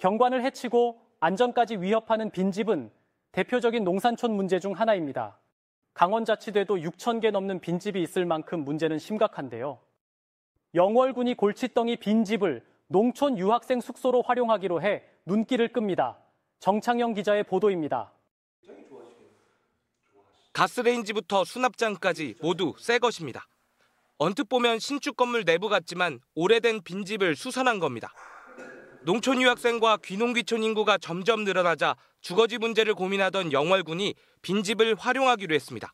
경관을 해치고 안전까지 위협하는 빈집은 대표적인 농산촌 문제 중 하나입니다. 강원자치대도 6천 개 넘는 빈집이 있을 만큼 문제는 심각한데요. 영월군이 골칫덩이 빈집을 농촌 유학생 숙소로 활용하기로 해 눈길을 끕니다. 정창영 기자의 보도입니다. 가스레인지부터 수납장까지 모두 새 것입니다. 언뜻 보면 신축 건물 내부 같지만 오래된 빈집을 수선한 겁니다. 농촌 유학생과 귀농귀촌 인구가 점점 늘어나자 주거지 문제를 고민하던 영월군이 빈집을 활용하기로 했습니다.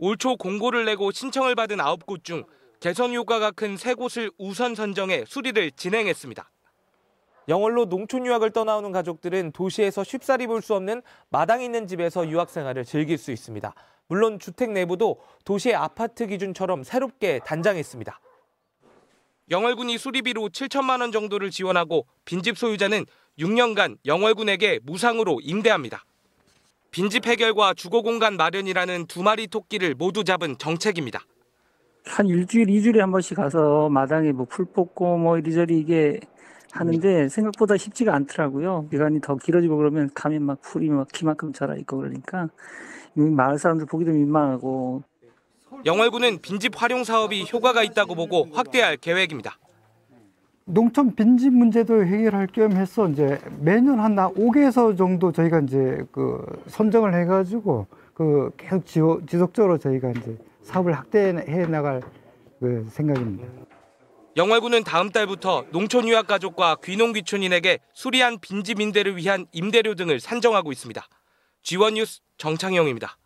올초 공고를 내고 신청을 받은 9곳 중 개선 효과가 큰 3곳을 우선 선정해 수리를 진행했습니다. 영월로 농촌 유학을 떠나오는 가족들은 도시에서 쉽사리 볼 수 없는 마당 있는 집에서 유학 생활을 즐길 수 있습니다. 물론 주택 내부도 도시의 아파트 기준처럼 새롭게 단장했습니다. 영월군이 수리비로 7천만 원 정도를 지원하고 빈집 소유자는 6년간 영월군에게 무상으로 임대합니다. 빈집 해결과 주거 공간 마련이라는 두 마리 토끼를 모두 잡은 정책입니다. 한 일주일, 이주일에 한 번씩 가서 마당에 뭐 풀 뽑고 뭐 이리저리 이게 하는데 생각보다 쉽지가 않더라고요. 기간이 더 길어지고 그러면 감이 막 풀이 막 키만큼 자라 있고 그러니까 마을 사람들 보기도 민망하고 영월군은 빈집 활용 사업이 효과가 있다고 보고 확대할 계획입니다. 농촌 빈집 문제도 해결할 겸 해서 이제 매년 한 5개소 정도 저희가 이제 그 선정을 해가지고 그 계속 지호, 지속적으로 저희가 이제 사업을 확대해 나갈 그 생각입니다. 영월구는 다음 달부터 농촌 유학 가족과 귀농귀촌인에게 수리한 빈집 임대를 위한 임대료 등을 산정하고 있습니다. 지원 뉴스 정창영입니다.